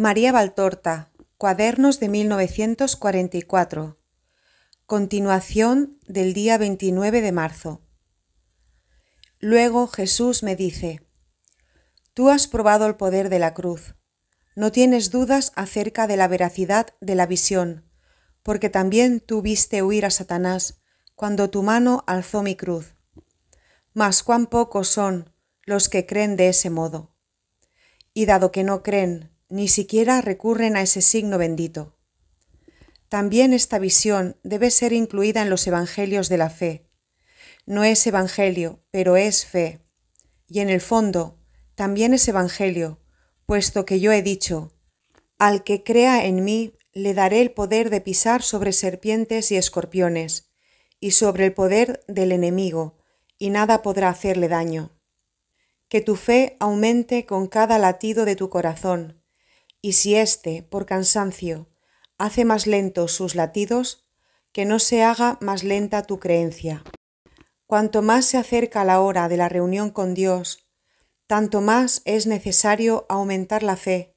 María Valtorta, Cuadernos de 1944. Continuación del día 29 de marzo. Luego Jesús me dice, Tú has probado el poder de la cruz. No tienes dudas acerca de la veracidad de la visión, porque también tú viste huir a Satanás cuando tu mano alzó mi cruz. Mas cuán pocos son los que creen de ese modo. Y dado que no creen, ni siquiera recurren a ese signo bendito. También esta visión debe ser incluida en los evangelios de la fe. No es evangelio, pero es fe. Y en el fondo, también es evangelio, puesto que yo he dicho, al que crea en mí, le daré el poder de pisar sobre serpientes y escorpiones, y sobre el poder del enemigo, y nada podrá hacerle daño. Que tu fe aumente con cada latido de tu corazón, y si éste, por cansancio, hace más lentos sus latidos, que no se haga más lenta tu creencia. Cuanto más se acerca la hora de la reunión con Dios, tanto más es necesario aumentar la fe,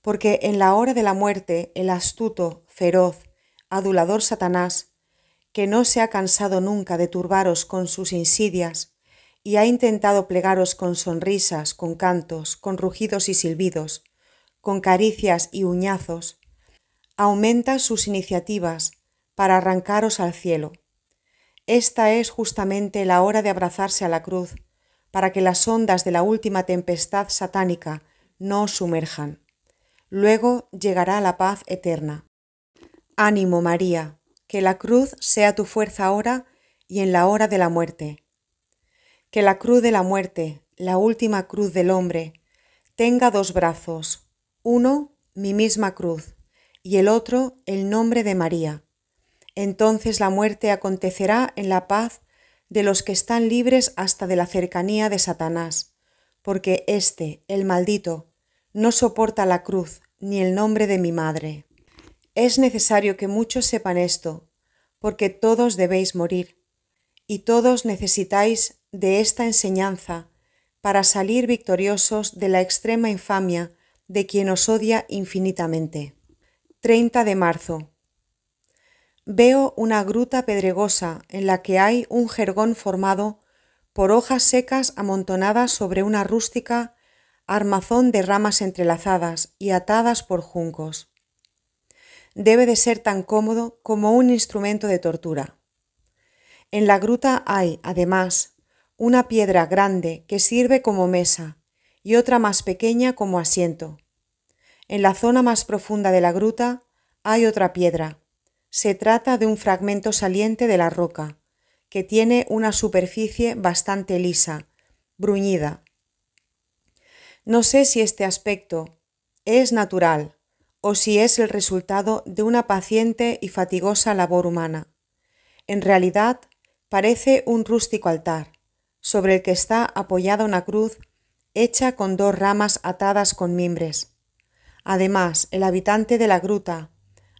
porque en la hora de la muerte el astuto, feroz, adulador Satanás, que no se ha cansado nunca de turbaros con sus insidias, y ha intentado plegaros con sonrisas, con cantos, con rugidos y silbidos, con caricias y uñazos, aumenta sus iniciativas para arrancaros al cielo. Esta es justamente la hora de abrazarse a la cruz, para que las ondas de la última tempestad satánica no os sumerjan. Luego llegará la paz eterna. Ánimo, María, que la cruz sea tu fuerza ahora y en la hora de la muerte. Que la cruz de la muerte, la última cruz del hombre, tenga dos brazos, uno mi misma cruz y el otro el nombre de María. Entonces la muerte acontecerá en la paz de los que están libres hasta de la cercanía de Satanás, porque éste, el maldito, no soporta la cruz ni el nombre de mi madre. Es necesario que muchos sepan esto, porque todos debéis morir, y todos necesitáis de esta enseñanza para salir victoriosos de la extrema infamia de quien os odia infinitamente. 30 de marzo. Veo una gruta pedregosa en la que hay un jergón formado por hojas secas amontonadas sobre una rústica armazón de ramas entrelazadas y atadas por juncos. Debe de ser tan cómodo como un instrumento de tortura. En la gruta hay, además, una piedra grande que sirve como mesa y otra más pequeña como asiento, en la zona más profunda de la gruta hay otra piedra. Se trata de un fragmento saliente de la roca, que tiene una superficie bastante lisa, bruñida. No sé si este aspecto es natural o si es el resultado de una paciente y fatigosa labor humana. En realidad, parece un rústico altar, sobre el que está apoyada una cruz hecha con dos ramas atadas con mimbres. Además, el habitante de la gruta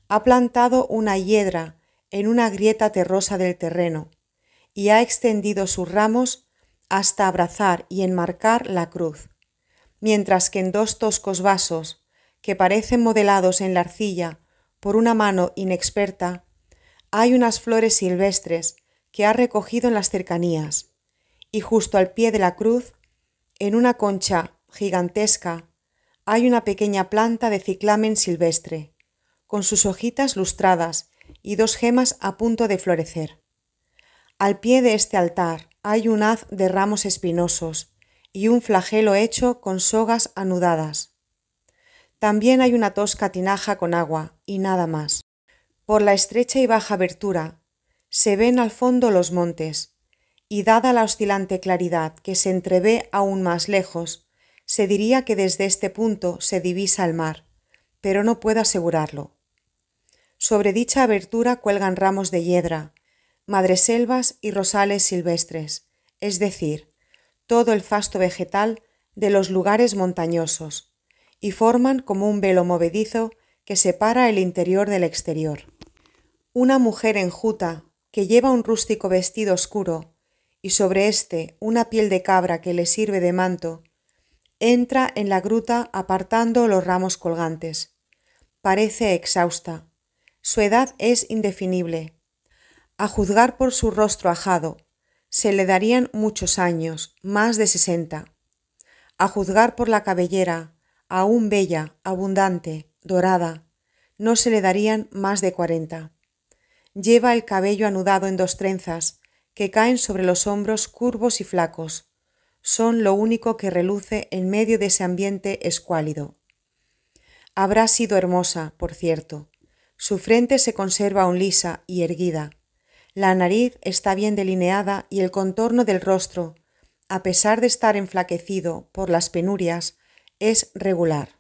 ha plantado una hiedra en una grieta terrosa del terreno y ha extendido sus ramos hasta abrazar y enmarcar la cruz, mientras que en dos toscos vasos, que parecen modelados en la arcilla por una mano inexperta, hay unas flores silvestres que ha recogido en las cercanías, y justo al pie de la cruz, en una concha gigantesca, hay una pequeña planta de ciclamen silvestre, con sus hojitas lustradas y dos gemas a punto de florecer. Al pie de este altar hay un haz de ramos espinosos y un flagelo hecho con sogas anudadas. También hay una tosca tinaja con agua y nada más. Por la estrecha y baja abertura se ven al fondo los montes, y dada la oscilante claridad que se entrevé aún más lejos, se diría que desde este punto se divisa el mar, pero no puedo asegurarlo. Sobre dicha abertura cuelgan ramos de hiedra, madreselvas y rosales silvestres, es decir, todo el fasto vegetal de los lugares montañosos, y forman como un velo movedizo que separa el interior del exterior. Una mujer enjuta, que lleva un rústico vestido oscuro, y sobre éste una piel de cabra que le sirve de manto, entra en la gruta apartando los ramos colgantes. Parece exhausta. Su edad es indefinible. A juzgar por su rostro ajado, se le darían muchos años, más de sesenta. A juzgar por la cabellera, aún bella, abundante, dorada, no se le darían más de cuarenta. Lleva el cabello anudado en dos trenzas que caen sobre los hombros curvos y flacos son lo único que reluce en medio de ese ambiente escuálido. Habrá sido hermosa, por cierto. Su frente se conserva aún lisa y erguida. La nariz está bien delineada y el contorno del rostro, a pesar de estar enflaquecido por las penurias, es regular.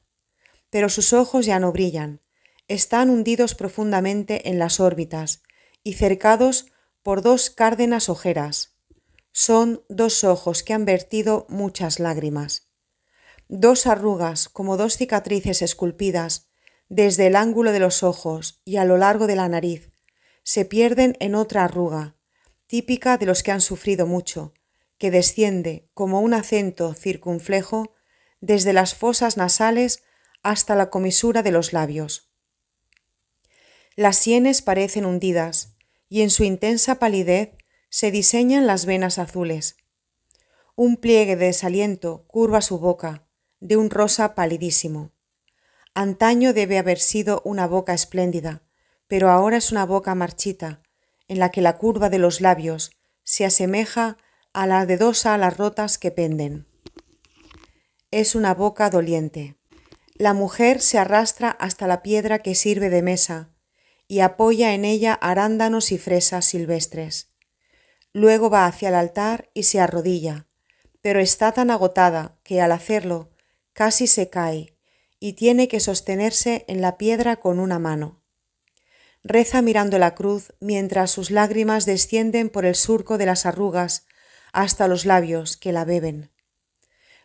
Pero sus ojos ya no brillan. Están hundidos profundamente en las órbitas y cercados por dos cárdenas ojeras, son dos ojos que han vertido muchas lágrimas, dos arrugas como dos cicatrices esculpidas desde el ángulo de los ojos y a lo largo de la nariz, se pierden en otra arruga, típica de los que han sufrido mucho, que desciende como un acento circunflejo desde las fosas nasales hasta la comisura de los labios. Las sienes parecen hundidas, y en su intensa palidez se diseñan las venas azules. Un pliegue de desaliento curva su boca, de un rosa palidísimo. Antaño debe haber sido una boca espléndida, pero ahora es una boca marchita, en la que la curva de los labios se asemeja a la de dos alas rotas que penden. Es una boca doliente. La mujer se arrastra hasta la piedra que sirve de mesa y apoya en ella arándanos y fresas silvestres. Luego va hacia el altar y se arrodilla, pero está tan agotada que al hacerlo casi se cae y tiene que sostenerse en la piedra con una mano. Reza mirando la cruz mientras sus lágrimas descienden por el surco de las arrugas hasta los labios que la beben.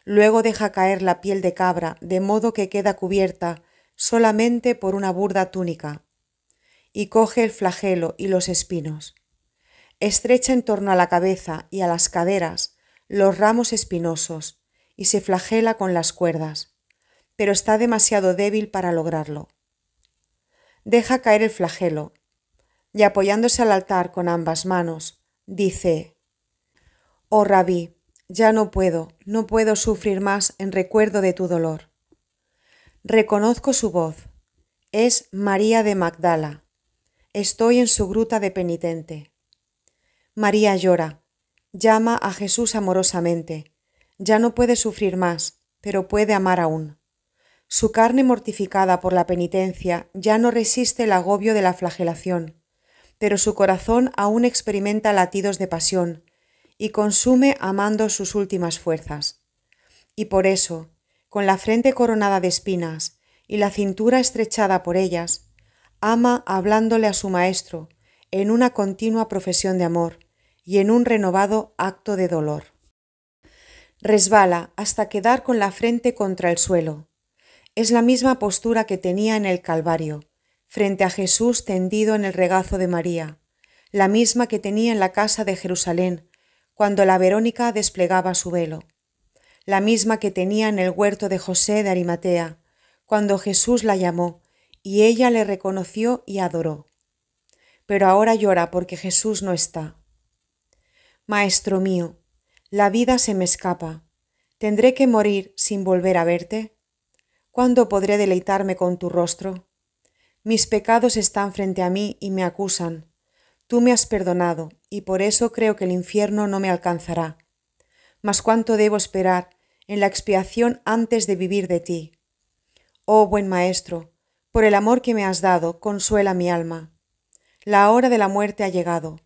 Luego deja caer la piel de cabra, de modo que queda cubierta solamente por una burda túnica, y coge el flagelo y los espinos. Estrecha en torno a la cabeza y a las caderas los ramos espinosos y se flagela con las cuerdas, pero está demasiado débil para lograrlo. Deja caer el flagelo y apoyándose al altar con ambas manos, dice, Oh rabí, ya no puedo, no puedo sufrir más en recuerdo de tu dolor. Reconozco su voz. Es María de Magdala. Estoy en su gruta de penitente. María llora, llama a Jesús amorosamente. Ya no puede sufrir más, pero puede amar aún. Su carne mortificada por la penitencia ya no resiste el agobio de la flagelación, pero su corazón aún experimenta latidos de pasión y consume amando sus últimas fuerzas. Y por eso, con la frente coronada de espinas y la cintura estrechada por ellas, ama hablándole a su Maestro en una continua profesión de amor y en un renovado acto de dolor. Resbala hasta quedar con la frente contra el suelo. Es la misma postura que tenía en el Calvario, frente a Jesús tendido en el regazo de María, la misma que tenía en la casa de Jerusalén, cuando la Verónica desplegaba su velo, la misma que tenía en el huerto de José de Arimatea, cuando Jesús la llamó, y ella le reconoció y adoró. Pero ahora llora porque Jesús no está. Maestro mío, la vida se me escapa. ¿Tendré que morir sin volver a verte? ¿Cuándo podré deleitarme con tu rostro? Mis pecados están frente a mí y me acusan. Tú me has perdonado, y por eso creo que el infierno no me alcanzará. Mas cuánto debo esperar en la expiación antes de vivir de ti. Oh buen Maestro, por el amor que me has dado, consuela mi alma. La hora de la muerte ha llegado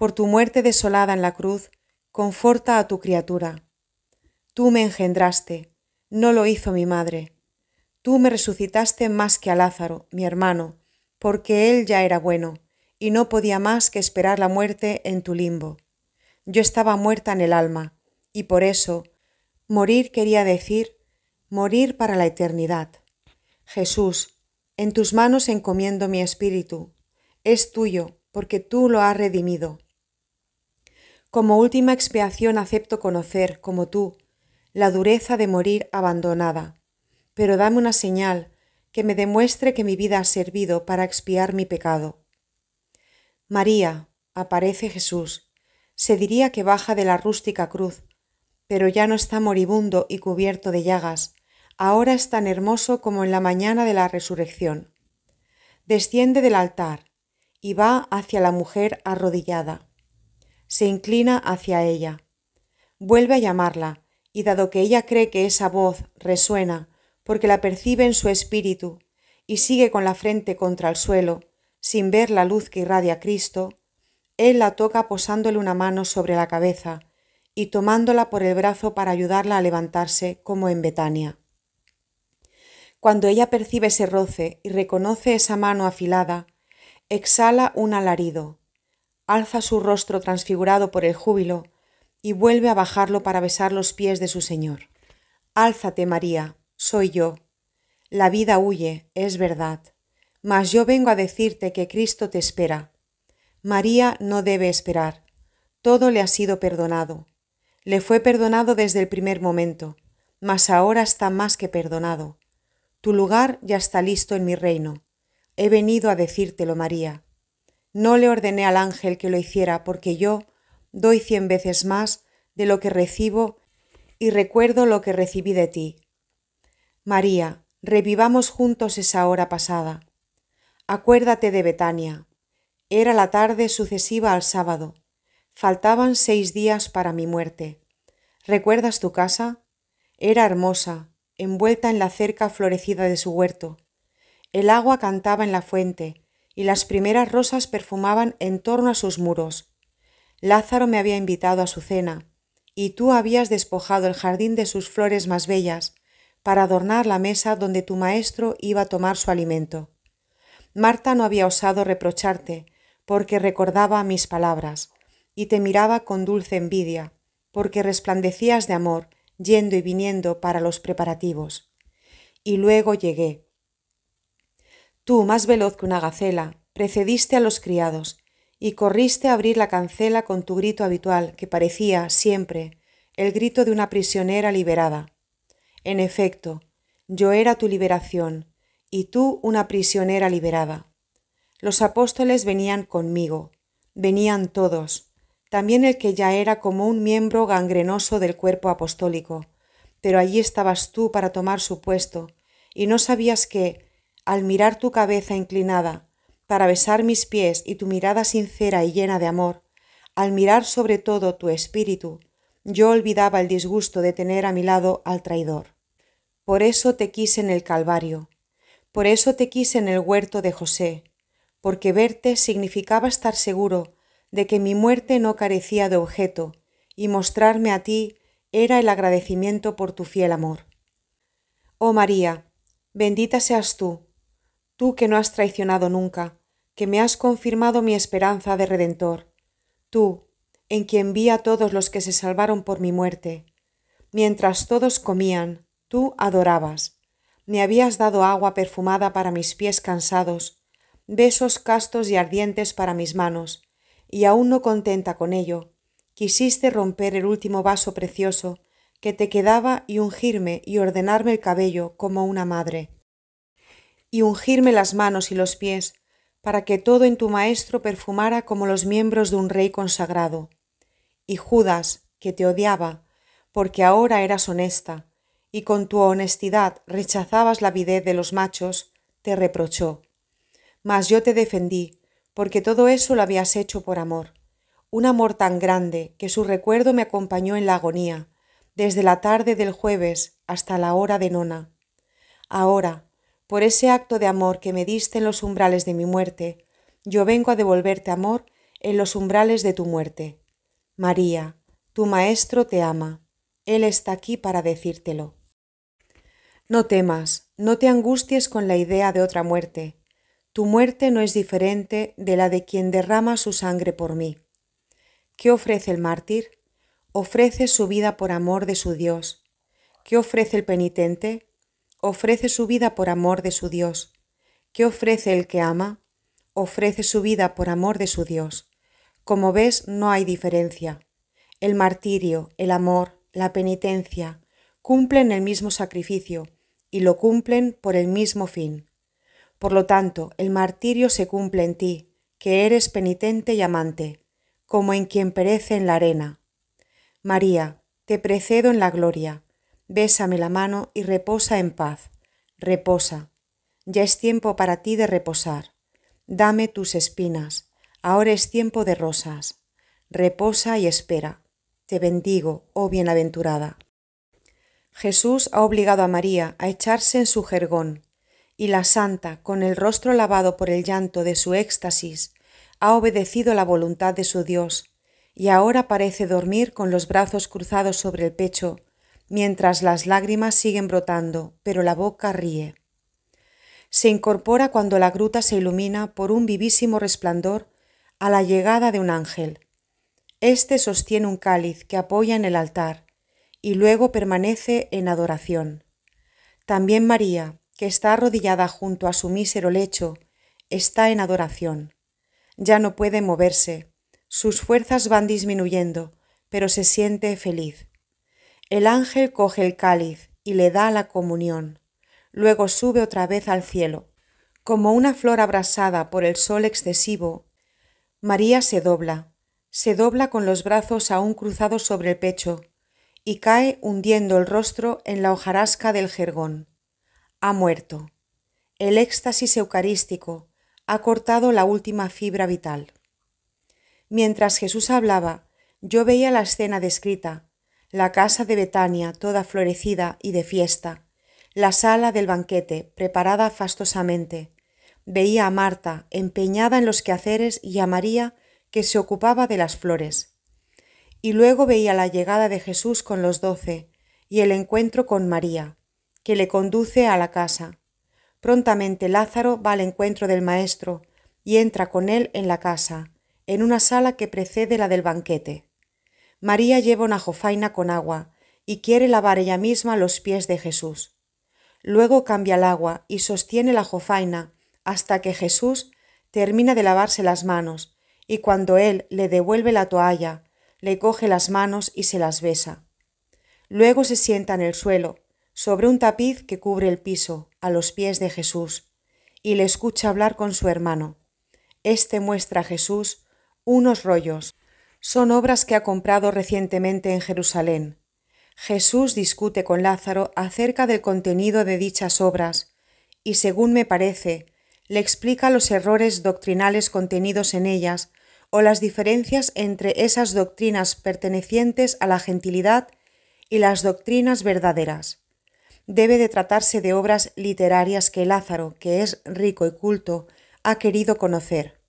por tu muerte desolada en la cruz, conforta a tu criatura. Tú me engendraste, no lo hizo mi madre. Tú me resucitaste más que a Lázaro, mi hermano, porque él ya era bueno, y no podía más que esperar la muerte en tu limbo. Yo estaba muerta en el alma, y por eso, morir quería decir, morir para la eternidad. Jesús, en tus manos encomiendo mi espíritu. Es tuyo, porque tú lo has redimido. Como última expiación acepto conocer, como tú, la dureza de morir abandonada. Pero dame una señal que me demuestre que mi vida ha servido para expiar mi pecado. María, aparece Jesús, se diría que baja de la rústica cruz, pero ya no está moribundo y cubierto de llagas, ahora es tan hermoso como en la mañana de la resurrección. Desciende del altar y va hacia la mujer arrodillada se inclina hacia ella. Vuelve a llamarla, y dado que ella cree que esa voz resuena, porque la percibe en su espíritu, y sigue con la frente contra el suelo, sin ver la luz que irradia Cristo, él la toca posándole una mano sobre la cabeza y tomándola por el brazo para ayudarla a levantarse como en Betania. Cuando ella percibe ese roce y reconoce esa mano afilada, exhala un alarido, alza su rostro transfigurado por el júbilo y vuelve a bajarlo para besar los pies de su Señor. Álzate, María, soy yo. La vida huye, es verdad, mas yo vengo a decirte que Cristo te espera. María no debe esperar. Todo le ha sido perdonado. Le fue perdonado desde el primer momento, mas ahora está más que perdonado. Tu lugar ya está listo en mi reino. He venido a decírtelo, María. No le ordené al ángel que lo hiciera, porque yo doy cien veces más de lo que recibo y recuerdo lo que recibí de ti. María, revivamos juntos esa hora pasada. Acuérdate de Betania. Era la tarde sucesiva al sábado. Faltaban seis días para mi muerte. ¿Recuerdas tu casa? Era hermosa, envuelta en la cerca florecida de su huerto. El agua cantaba en la fuente, y las primeras rosas perfumaban en torno a sus muros. Lázaro me había invitado a su cena, y tú habías despojado el jardín de sus flores más bellas, para adornar la mesa donde tu maestro iba a tomar su alimento. Marta no había osado reprocharte, porque recordaba mis palabras, y te miraba con dulce envidia, porque resplandecías de amor, yendo y viniendo para los preparativos. Y luego llegué, Tú, más veloz que una gacela, precediste a los criados y corriste a abrir la cancela con tu grito habitual, que parecía, siempre, el grito de una prisionera liberada. En efecto, yo era tu liberación, y tú una prisionera liberada. Los apóstoles venían conmigo, venían todos, también el que ya era como un miembro gangrenoso del cuerpo apostólico, pero allí estabas tú para tomar su puesto, y no sabías que, al mirar tu cabeza inclinada, para besar mis pies y tu mirada sincera y llena de amor, al mirar sobre todo tu espíritu, yo olvidaba el disgusto de tener a mi lado al traidor. Por eso te quise en el Calvario, por eso te quise en el huerto de José, porque verte significaba estar seguro de que mi muerte no carecía de objeto, y mostrarme a ti era el agradecimiento por tu fiel amor. Oh María, bendita seas tú, tú que no has traicionado nunca, que me has confirmado mi esperanza de redentor, tú, en quien vi a todos los que se salvaron por mi muerte. Mientras todos comían, tú adorabas, me habías dado agua perfumada para mis pies cansados, besos castos y ardientes para mis manos, y aún no contenta con ello, quisiste romper el último vaso precioso que te quedaba y ungirme y ordenarme el cabello como una madre y ungirme las manos y los pies, para que todo en tu Maestro perfumara como los miembros de un rey consagrado. Y Judas, que te odiaba, porque ahora eras honesta, y con tu honestidad rechazabas la avidez de los machos, te reprochó. Mas yo te defendí, porque todo eso lo habías hecho por amor, un amor tan grande que su recuerdo me acompañó en la agonía, desde la tarde del jueves hasta la hora de nona. Ahora, por ese acto de amor que me diste en los umbrales de mi muerte, yo vengo a devolverte amor en los umbrales de tu muerte. María, tu Maestro te ama. Él está aquí para decírtelo. No temas, no te angusties con la idea de otra muerte. Tu muerte no es diferente de la de quien derrama su sangre por mí. ¿Qué ofrece el mártir? Ofrece su vida por amor de su Dios. ¿Qué ofrece el penitente? ofrece su vida por amor de su Dios. ¿Qué ofrece el que ama? Ofrece su vida por amor de su Dios. Como ves, no hay diferencia. El martirio, el amor, la penitencia, cumplen el mismo sacrificio y lo cumplen por el mismo fin. Por lo tanto, el martirio se cumple en ti, que eres penitente y amante, como en quien perece en la arena. María, te precedo en la gloria Bésame la mano y reposa en paz. Reposa. Ya es tiempo para ti de reposar. Dame tus espinas. Ahora es tiempo de rosas. Reposa y espera. Te bendigo, oh bienaventurada. Jesús ha obligado a María a echarse en su jergón, y la santa, con el rostro lavado por el llanto de su éxtasis, ha obedecido la voluntad de su Dios, y ahora parece dormir con los brazos cruzados sobre el pecho, mientras las lágrimas siguen brotando, pero la boca ríe. Se incorpora cuando la gruta se ilumina por un vivísimo resplandor a la llegada de un ángel. Este sostiene un cáliz que apoya en el altar y luego permanece en adoración. También María, que está arrodillada junto a su mísero lecho, está en adoración. Ya no puede moverse, sus fuerzas van disminuyendo, pero se siente feliz. El ángel coge el cáliz y le da la comunión. Luego sube otra vez al cielo. Como una flor abrasada por el sol excesivo, María se dobla, se dobla con los brazos aún cruzados sobre el pecho y cae hundiendo el rostro en la hojarasca del jergón. Ha muerto. El éxtasis eucarístico ha cortado la última fibra vital. Mientras Jesús hablaba, yo veía la escena descrita, la casa de Betania toda florecida y de fiesta, la sala del banquete preparada fastosamente. Veía a Marta empeñada en los quehaceres y a María que se ocupaba de las flores. Y luego veía la llegada de Jesús con los doce y el encuentro con María, que le conduce a la casa. Prontamente Lázaro va al encuentro del Maestro y entra con él en la casa, en una sala que precede la del banquete. María lleva una jofaina con agua y quiere lavar ella misma los pies de Jesús. Luego cambia el agua y sostiene la jofaina hasta que Jesús termina de lavarse las manos, y cuando él le devuelve la toalla, le coge las manos y se las besa. Luego se sienta en el suelo, sobre un tapiz que cubre el piso, a los pies de Jesús, y le escucha hablar con su hermano. Este muestra a Jesús unos rollos son obras que ha comprado recientemente en Jerusalén. Jesús discute con Lázaro acerca del contenido de dichas obras y, según me parece, le explica los errores doctrinales contenidos en ellas o las diferencias entre esas doctrinas pertenecientes a la gentilidad y las doctrinas verdaderas. Debe de tratarse de obras literarias que Lázaro, que es rico y culto, ha querido conocer.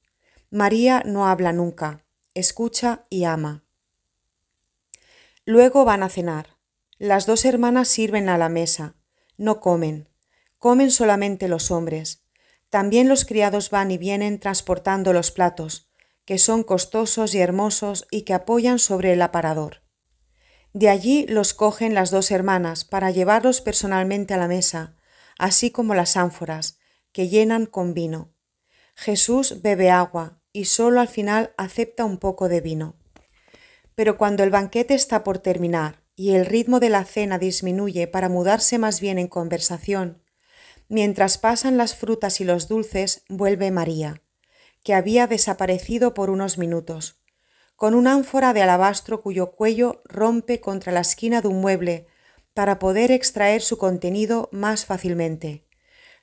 María no habla nunca escucha y ama. Luego van a cenar. Las dos hermanas sirven a la mesa. No comen. Comen solamente los hombres. También los criados van y vienen transportando los platos, que son costosos y hermosos y que apoyan sobre el aparador. De allí los cogen las dos hermanas para llevarlos personalmente a la mesa, así como las ánforas, que llenan con vino. Jesús bebe agua, y solo al final acepta un poco de vino. Pero cuando el banquete está por terminar y el ritmo de la cena disminuye para mudarse más bien en conversación, mientras pasan las frutas y los dulces, vuelve María, que había desaparecido por unos minutos, con un ánfora de alabastro cuyo cuello rompe contra la esquina de un mueble para poder extraer su contenido más fácilmente.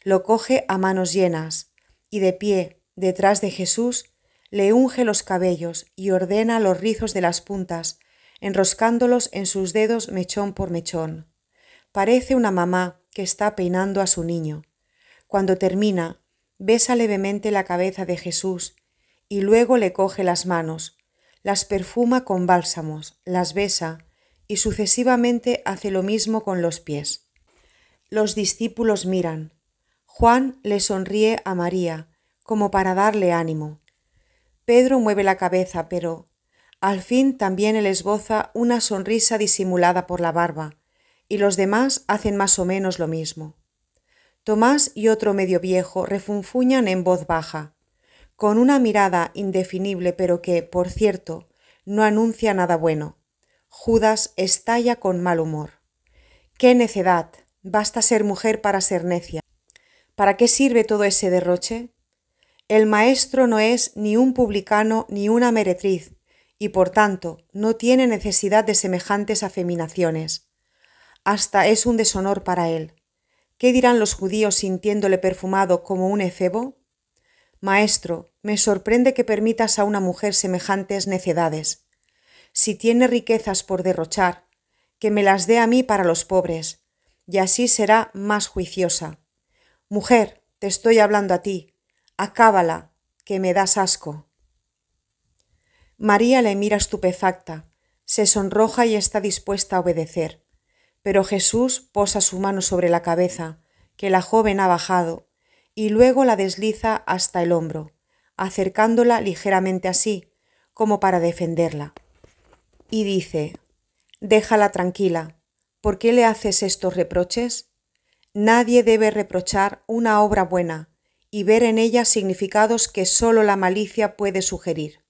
Lo coge a manos llenas y de pie, detrás de Jesús, le unge los cabellos y ordena los rizos de las puntas, enroscándolos en sus dedos mechón por mechón. Parece una mamá que está peinando a su niño. Cuando termina, besa levemente la cabeza de Jesús y luego le coge las manos, las perfuma con bálsamos, las besa y sucesivamente hace lo mismo con los pies. Los discípulos miran. Juan le sonríe a María, como para darle ánimo. Pedro mueve la cabeza, pero al fin también él esboza una sonrisa disimulada por la barba, y los demás hacen más o menos lo mismo. Tomás y otro medio viejo refunfuñan en voz baja, con una mirada indefinible pero que, por cierto, no anuncia nada bueno. Judas estalla con mal humor. ¡Qué necedad! Basta ser mujer para ser necia. ¿Para qué sirve todo ese derroche? El maestro no es ni un publicano ni una meretriz, y por tanto no tiene necesidad de semejantes afeminaciones. Hasta es un deshonor para él. ¿Qué dirán los judíos sintiéndole perfumado como un efebo? Maestro, me sorprende que permitas a una mujer semejantes necedades. Si tiene riquezas por derrochar, que me las dé a mí para los pobres, y así será más juiciosa. Mujer, te estoy hablando a ti, acábala, que me das asco. María le mira estupefacta, se sonroja y está dispuesta a obedecer, pero Jesús posa su mano sobre la cabeza, que la joven ha bajado, y luego la desliza hasta el hombro, acercándola ligeramente así, como para defenderla. Y dice, Déjala tranquila, ¿por qué le haces estos reproches? Nadie debe reprochar una obra buena, y ver en ella significados que sólo la malicia puede sugerir.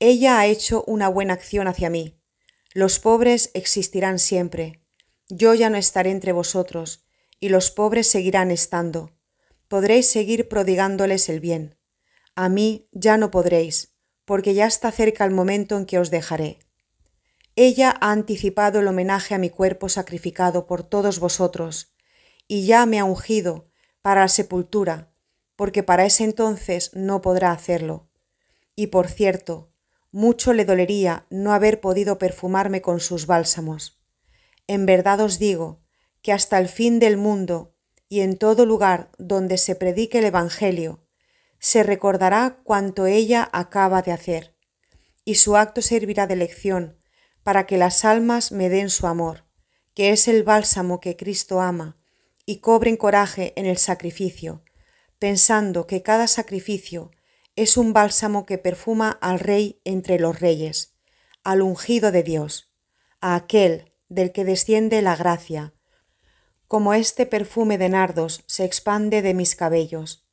Ella ha hecho una buena acción hacia mí. Los pobres existirán siempre. Yo ya no estaré entre vosotros, y los pobres seguirán estando. Podréis seguir prodigándoles el bien. A mí ya no podréis, porque ya está cerca el momento en que os dejaré. Ella ha anticipado el homenaje a mi cuerpo sacrificado por todos vosotros, y ya me ha ungido para la sepultura, porque para ese entonces no podrá hacerlo. Y por cierto, mucho le dolería no haber podido perfumarme con sus bálsamos. En verdad os digo que hasta el fin del mundo y en todo lugar donde se predique el Evangelio, se recordará cuanto ella acaba de hacer, y su acto servirá de lección para que las almas me den su amor, que es el bálsamo que Cristo ama, y cobren coraje en el sacrificio, pensando que cada sacrificio es un bálsamo que perfuma al Rey entre los reyes, al ungido de Dios, a aquel del que desciende la gracia, como este perfume de nardos se expande de mis cabellos,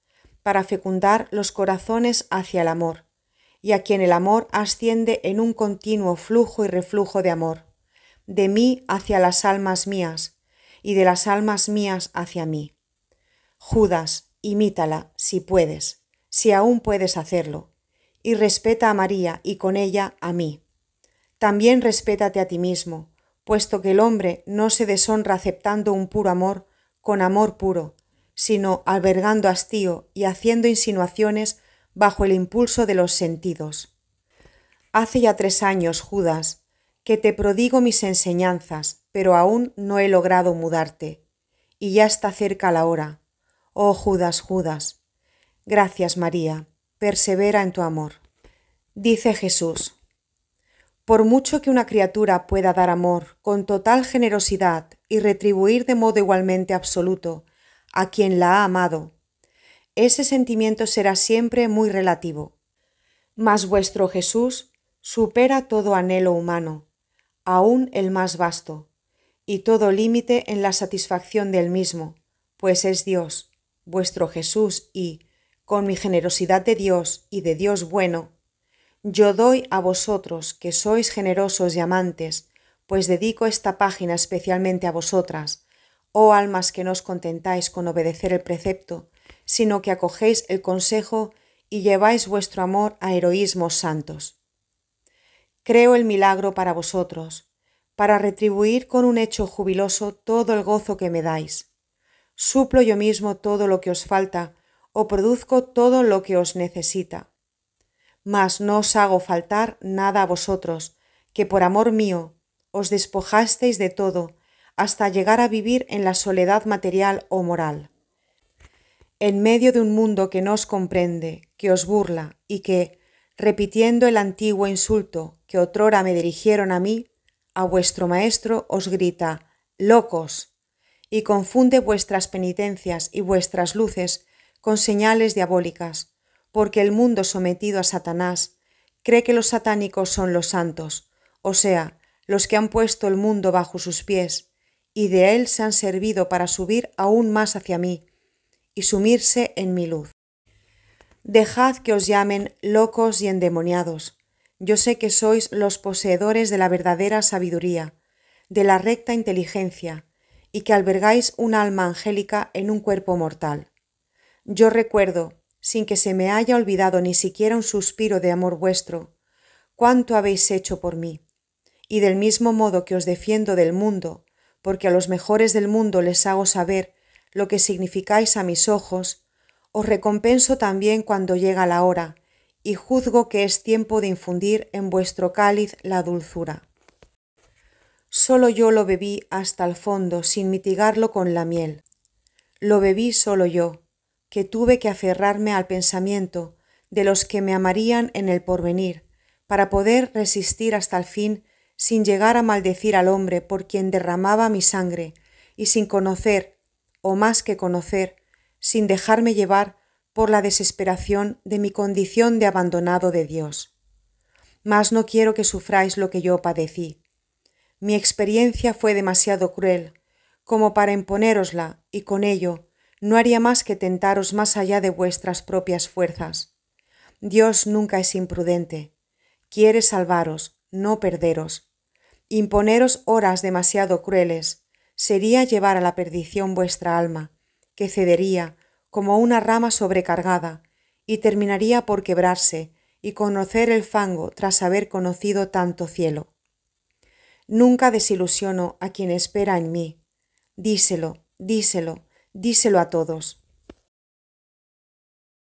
para fecundar los corazones hacia el amor, y a quien el amor asciende en un continuo flujo y reflujo de amor, de mí hacia las almas mías, y de las almas mías hacia mí. Judas, imítala si puedes, si aún puedes hacerlo, y respeta a María y con ella a mí. También respétate a ti mismo, puesto que el hombre no se deshonra aceptando un puro amor con amor puro, sino albergando hastío y haciendo insinuaciones bajo el impulso de los sentidos. Hace ya tres años, Judas, que te prodigo mis enseñanzas, pero aún no he logrado mudarte, y ya está cerca la hora Oh Judas, Judas, gracias María, persevera en tu amor. Dice Jesús, por mucho que una criatura pueda dar amor con total generosidad y retribuir de modo igualmente absoluto a quien la ha amado, ese sentimiento será siempre muy relativo. Mas vuestro Jesús supera todo anhelo humano, aun el más vasto, y todo límite en la satisfacción del mismo, pues es Dios vuestro Jesús, y, con mi generosidad de Dios y de Dios bueno, yo doy a vosotros que sois generosos y amantes, pues dedico esta página especialmente a vosotras, oh almas que no os contentáis con obedecer el precepto, sino que acogéis el consejo y lleváis vuestro amor a heroísmos santos. Creo el milagro para vosotros, para retribuir con un hecho jubiloso todo el gozo que me dais suplo yo mismo todo lo que os falta, o produzco todo lo que os necesita. Mas no os hago faltar nada a vosotros, que por amor mío os despojasteis de todo, hasta llegar a vivir en la soledad material o moral. En medio de un mundo que no os comprende, que os burla y que, repitiendo el antiguo insulto que otrora me dirigieron a mí, a vuestro maestro os grita, locos, y confunde vuestras penitencias y vuestras luces con señales diabólicas, porque el mundo sometido a Satanás cree que los satánicos son los santos, o sea, los que han puesto el mundo bajo sus pies, y de él se han servido para subir aún más hacia mí y sumirse en mi luz. Dejad que os llamen locos y endemoniados. Yo sé que sois los poseedores de la verdadera sabiduría, de la recta inteligencia, y que albergáis un alma angélica en un cuerpo mortal. Yo recuerdo, sin que se me haya olvidado ni siquiera un suspiro de amor vuestro, cuánto habéis hecho por mí. Y del mismo modo que os defiendo del mundo, porque a los mejores del mundo les hago saber lo que significáis a mis ojos, os recompenso también cuando llega la hora, y juzgo que es tiempo de infundir en vuestro cáliz la dulzura. Solo yo lo bebí hasta el fondo, sin mitigarlo con la miel. Lo bebí solo yo, que tuve que aferrarme al pensamiento de los que me amarían en el porvenir, para poder resistir hasta el fin sin llegar a maldecir al hombre por quien derramaba mi sangre, y sin conocer, o más que conocer, sin dejarme llevar por la desesperación de mi condición de abandonado de Dios. Mas no quiero que sufráis lo que yo padecí, mi experiencia fue demasiado cruel como para imponérosla, y con ello no haría más que tentaros más allá de vuestras propias fuerzas. Dios nunca es imprudente. Quiere salvaros, no perderos. Imponeros horas demasiado crueles sería llevar a la perdición vuestra alma, que cedería como una rama sobrecargada, y terminaría por quebrarse y conocer el fango tras haber conocido tanto cielo. Nunca desilusiono a quien espera en mí. Díselo, díselo, díselo a todos.